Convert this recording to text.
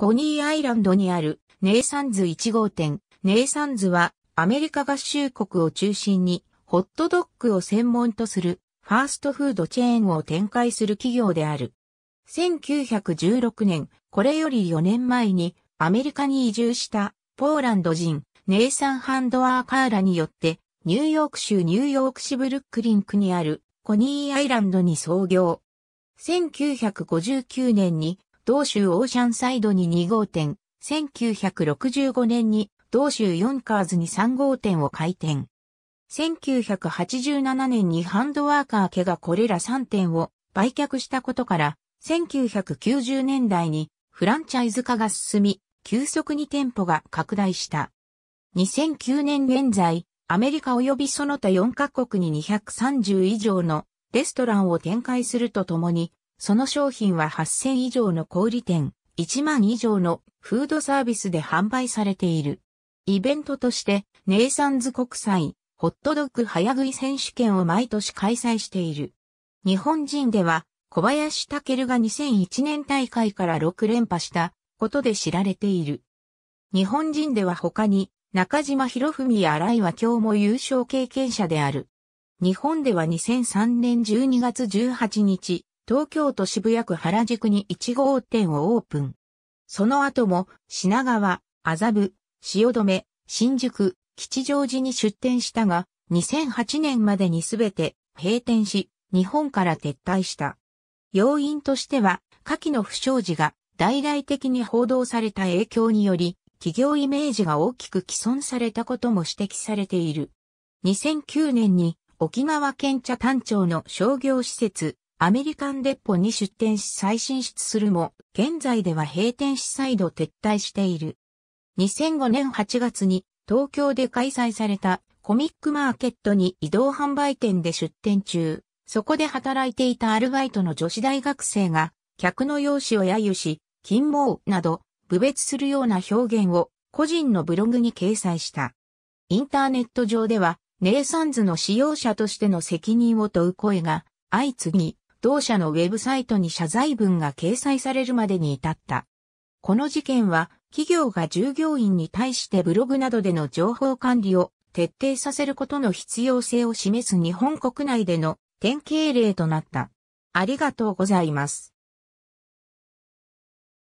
コニーアイランドにあるネイサンズ1号店。ネイサンズはアメリカ合衆国を中心にホットドッグを専門とするファーストフードチェーンを展開する企業である。1916年、これより4年前にアメリカに移住したポーランド人ネイサン・ハンドアーカーラによってニューヨーク州ニューヨークシブルックリンクにあるコニーアイランドに創業。1959年に同州オーシャンサイドに2号店、1965年に同州ンカーズに3号店を開店。1987年にハンドワーカー家がこれら3店を売却したことから、1990年代にフランチャイズ化が進み、急速に店舗が拡大した。2009年現在、アメリカ及びその他4カ国に230以上のレストランを展開するとともに、その商品は8000以上の小売店、1万以上のフードサービスで販売されている。イベントとして、ネイサンズ国際、ホットドッグ早食い選手権を毎年開催している。日本人では、小林武が2001年大会から6連覇したことで知られている。日本人では他に、中島博文や新井は今日も優勝経験者である。日本では2003年12月18日、東京都渋谷区原宿に1号店をオープン。その後も品川、麻布、汐留、新宿、吉祥寺に出店したが、2008年までにすべて閉店し、日本から撤退した。要因としては、下記の不祥事が大々的に報道された影響により、企業イメージが大きく毀損されたことも指摘されている。2009年に沖縄県茶単町の商業施設、アメリカンデッポに出店し再進出するも、現在では閉店し再度撤退している。2005年8月に東京で開催されたコミックマーケットに移動販売店で出店中、そこで働いていたアルバイトの女子大学生が、客の容姿を揶揄し、金毛など、侮別するような表現を個人のブログに掲載した。インターネット上では、ネイサンズの使用者としての責任を問う声が相次ぎ、同社のウェブサイトに謝罪文が掲載されるまでに至った。この事件は、企業が従業員に対してブログなどでの情報管理を徹底させることの必要性を示す日本国内での典型例となった。ありがとうございます。